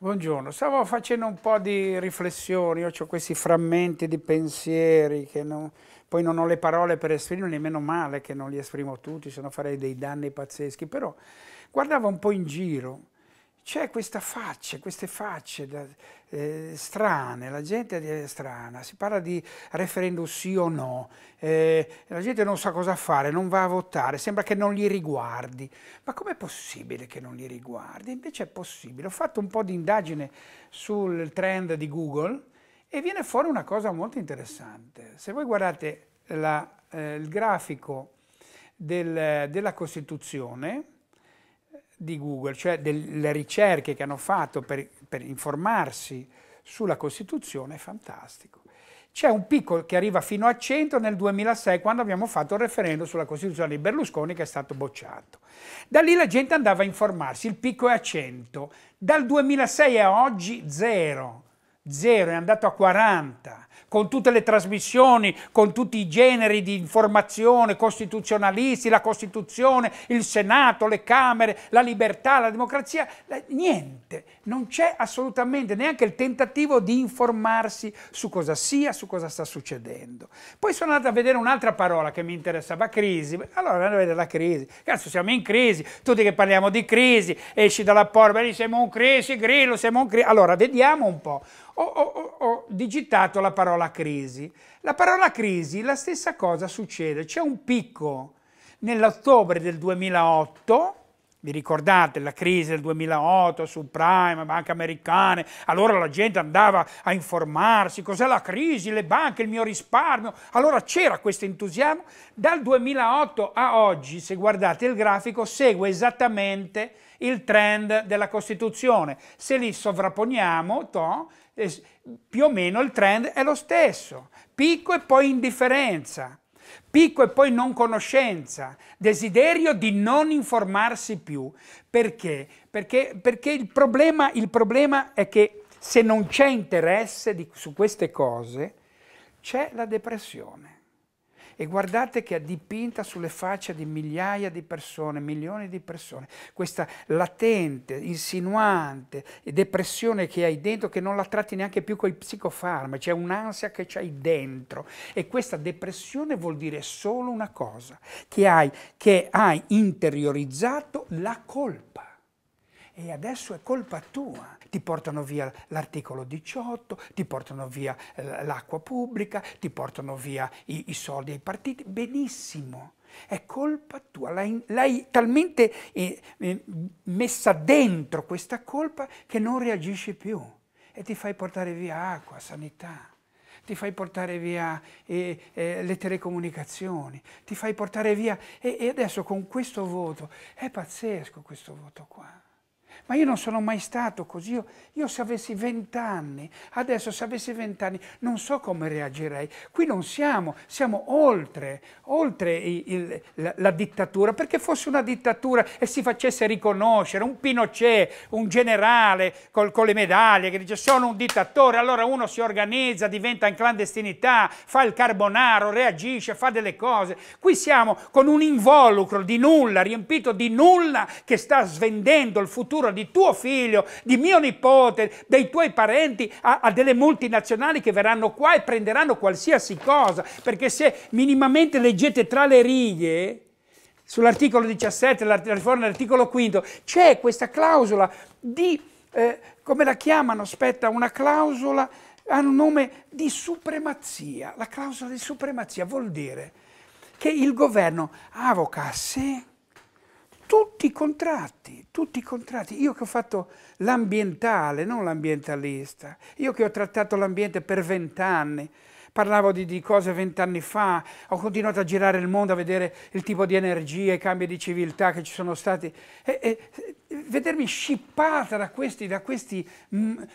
Buongiorno, stavo facendo un po' di riflessioni, io ho questi frammenti di pensieri che non, poi non ho le parole per esprimerli, meno male che non li esprimo tutti, se no farei dei danni pazzeschi, però guardavo un po' in giro c'è questa faccia, queste facce da, eh, strane, la gente è strana, si parla di referendum sì o no, eh, la gente non sa cosa fare, non va a votare, sembra che non li riguardi. Ma com'è possibile che non li riguardi? Invece è possibile. Ho fatto un po' di indagine sul trend di Google e viene fuori una cosa molto interessante. Se voi guardate la, eh, il grafico del, della Costituzione, di Google, cioè delle ricerche che hanno fatto per, per informarsi sulla Costituzione, è fantastico. C'è un picco che arriva fino a 100 nel 2006 quando abbiamo fatto il referendum sulla Costituzione di Berlusconi che è stato bocciato. Da lì la gente andava a informarsi, il picco è a 100. Dal 2006 a oggi 0, 0 è andato a 40 con tutte le trasmissioni, con tutti i generi di informazione, costituzionalisti, la Costituzione, il Senato, le Camere, la libertà, la democrazia, niente, non c'è assolutamente neanche il tentativo di informarsi su cosa sia, su cosa sta succedendo. Poi sono andato a vedere un'altra parola che mi interessava, crisi, allora andiamo a vedere la crisi, cazzo siamo in crisi, tutti che parliamo di crisi, esci dalla porta, beh, siamo in crisi, grillo, siamo in crisi, allora vediamo un po', ho, ho, ho digitato la parola parola crisi? La parola crisi, la stessa cosa succede, c'è un picco nell'ottobre del 2008, vi ricordate la crisi del 2008, subprime, banche americane, allora la gente andava a informarsi, cos'è la crisi, le banche, il mio risparmio, allora c'era questo entusiasmo, dal 2008 a oggi, se guardate il grafico, segue esattamente il trend della Costituzione, se li sovrapponiamo, to, più o meno il trend è lo stesso, picco e poi indifferenza, picco e poi non conoscenza, desiderio di non informarsi più. Perché? Perché, perché il, problema, il problema è che se non c'è interesse di, su queste cose, c'è la depressione. E guardate che è dipinta sulle facce di migliaia di persone, milioni di persone, questa latente, insinuante depressione che hai dentro che non la tratti neanche più con i psicofarmaci, è un'ansia che c'hai dentro. E questa depressione vuol dire solo una cosa, che hai, che hai interiorizzato la colpa e adesso è colpa tua. Ti portano via l'articolo 18, ti portano via eh, l'acqua pubblica, ti portano via i, i soldi ai partiti, benissimo. È colpa tua, l'hai, talmente eh, eh, messa dentro questa colpa che non reagisci più e ti fai portare via acqua, sanità, ti fai portare via eh, eh le telecomunicazioni, ti fai portare via... E, e adesso con questo voto, è pazzesco questo voto qua. Ma io non sono mai stato così. Io, io se avessi vent'anni, adesso se avessi vent'anni, non so come reagirei. Qui non siamo, siamo oltre, oltre il, il, la, la, dittatura, perché fosse una dittatura e si facesse riconoscere un Pinochet, un generale col, con le medaglie che dice sono un dittatore, allora uno si organizza, diventa in clandestinità, fa il carbonaro, reagisce, fa delle cose. Qui siamo con un involucro di nulla, riempito di nulla che sta svendendo il futuro futuro di tuo figlio, di mio nipote, dei tuoi parenti a, a delle multinazionali che verranno qua e prenderanno qualsiasi cosa, perché se minimamente leggete tra le righe, sull'articolo 17, la riforma dell'articolo 5, c'è questa clausola di, eh, come la chiamano, aspetta, una clausola, hanno un nome di supremazia. La clausola di supremazia vuol dire che il governo avoca a sé tutti i contratti, tutti i contratti. Io che ho fatto l'ambientale, non l'ambientalista, io che ho trattato l'ambiente per vent'anni, parlavo di, di cose vent'anni fa, ho continuato a girare il mondo a vedere il tipo di energie, i cambi di civiltà che ci sono stati e, e vedermi scippata da questi, da questi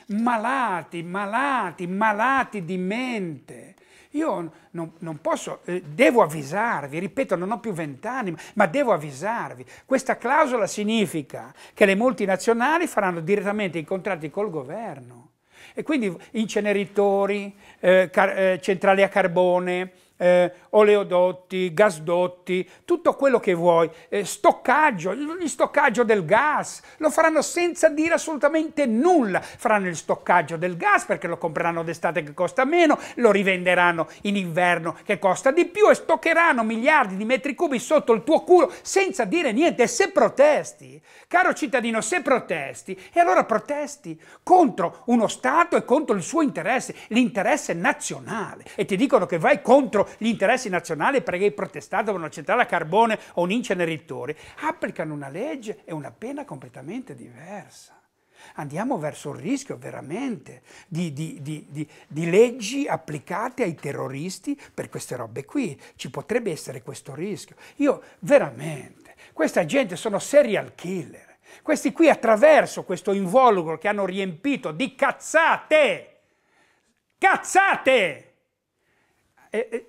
malati, malati, malati di mente. Io non, non posso, eh, devo avvisarvi, ripeto, non ho più vent'anni, ma devo avvisarvi. Questa clausola significa che le multinazionali faranno direttamente i contratti col governo. E quindi inceneritori, eh, eh, centrali a carbone, eh, oleodotti, gasdotti, tutto quello che vuoi, eh, stoccaggio, il stoccaggio del gas, lo faranno senza dire assolutamente nulla, faranno il stoccaggio del gas perché lo compreranno d'estate che costa meno, lo rivenderanno in inverno che costa di più e stoccheranno miliardi di metri cubi sotto il tuo culo senza dire niente. E se protesti, caro cittadino, se protesti, e allora protesti contro uno Stato e contro il suo interesse, l'interesse nazionale, e ti dicono che vai contro gli interessi nazionali perché i protestanti avevano una centrale a carbone o un inceneritore, applicano una legge e una pena completamente diversa. Andiamo verso il rischio veramente di, di, di, di, leggi applicate ai terroristi per queste robe qui. Ci potrebbe essere questo rischio. Io veramente, questa gente sono serial killer. Questi qui attraverso questo involucro che hanno riempito di cazzate, cazzate,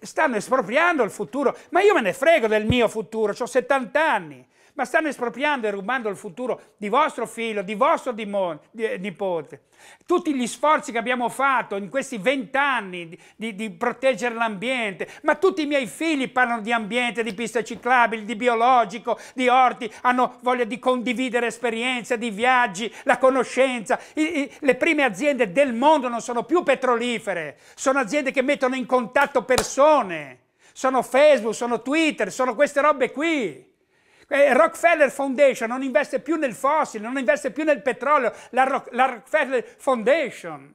stanno espropriando il futuro, ma io me ne frego del mio futuro, ho 70 anni, ma stanno espropriando e rubando il futuro di vostro figlio, di vostro eh, nipote. Tutti gli sforzi che abbiamo fatto in questi vent'anni di, di, di, proteggere l'ambiente, ma tutti i miei figli parlano di ambiente, di piste ciclabili, di biologico, di orti, hanno voglia di condividere esperienze, di viaggi, la conoscenza. I, i, le prime aziende del mondo non sono più petrolifere, sono aziende che mettono in contatto persone sono Facebook, sono Twitter, sono queste robe qui. Eh, Rockefeller Foundation non investe più nel fossile, non investe più nel petrolio, la, Ro la Rockefeller Foundation.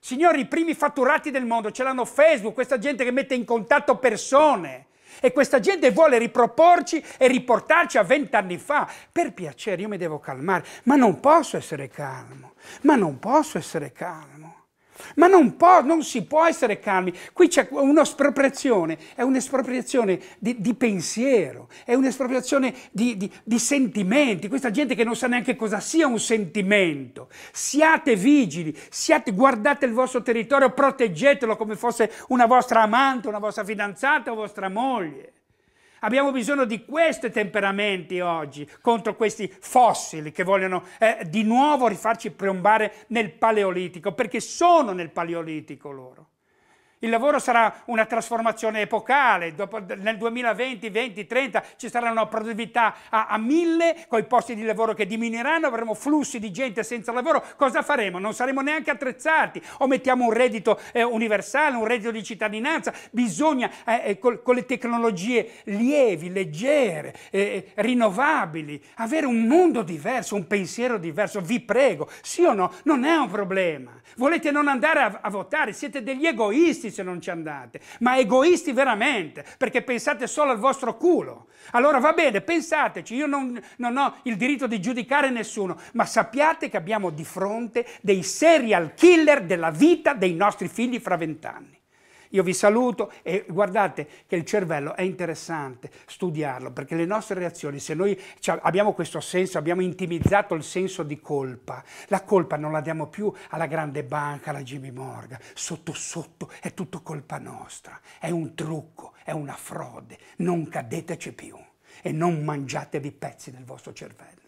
Signori, i primi fatturati del mondo ce l'hanno Facebook, questa gente che mette in contatto persone. E questa gente vuole riproporci e riportarci a vent'anni fa. Per piacere, io mi devo calmare, ma non posso essere calmo, ma non posso essere calmo. Ma non, può, non si può essere calmi. Qui c'è un'espropriazione, è un'espropriazione di, di pensiero, è un'espropriazione di, di, di sentimenti. Questa gente che non sa neanche cosa sia un sentimento. Siate vigili, siate, guardate il vostro territorio, proteggetelo come fosse una vostra amante, una vostra fidanzata o vostra moglie. Abbiamo bisogno di questi temperamenti oggi contro questi fossili che vogliono eh, di nuovo rifarci piombare nel Paleolitico, perché sono nel Paleolitico loro. Il lavoro sarà una trasformazione epocale, Dopo, nel 2020, 20, 30 ci sarà una produttività a, a mille, con i posti di lavoro che diminuiranno, avremo flussi di gente senza lavoro, cosa faremo? Non saremo neanche attrezzati o mettiamo un reddito eh, universale, un reddito di cittadinanza, bisogna eh, eh col, con le tecnologie lievi, leggere, eh, eh, rinnovabili, avere un mondo diverso, un pensiero diverso, vi prego, sì o no? Non è un problema. Volete non andare a, a votare, siete degli egoisti egoisti se non ci andate, ma egoisti veramente, perché pensate solo al vostro culo. Allora va bene, pensateci, io non, non ho il diritto di giudicare nessuno, ma sappiate che abbiamo di fronte dei serial killer della vita dei nostri figli fra vent'anni. Io vi saluto e guardate che il cervello è interessante studiarlo perché le nostre reazioni, se noi abbiamo questo senso, abbiamo intimizzato il senso di colpa, la colpa non la diamo più alla grande banca, alla Jimmy Morgan, sotto sotto è tutto colpa nostra, è un trucco, è una frode, non cadeteci più e non mangiatevi pezzi del vostro cervello.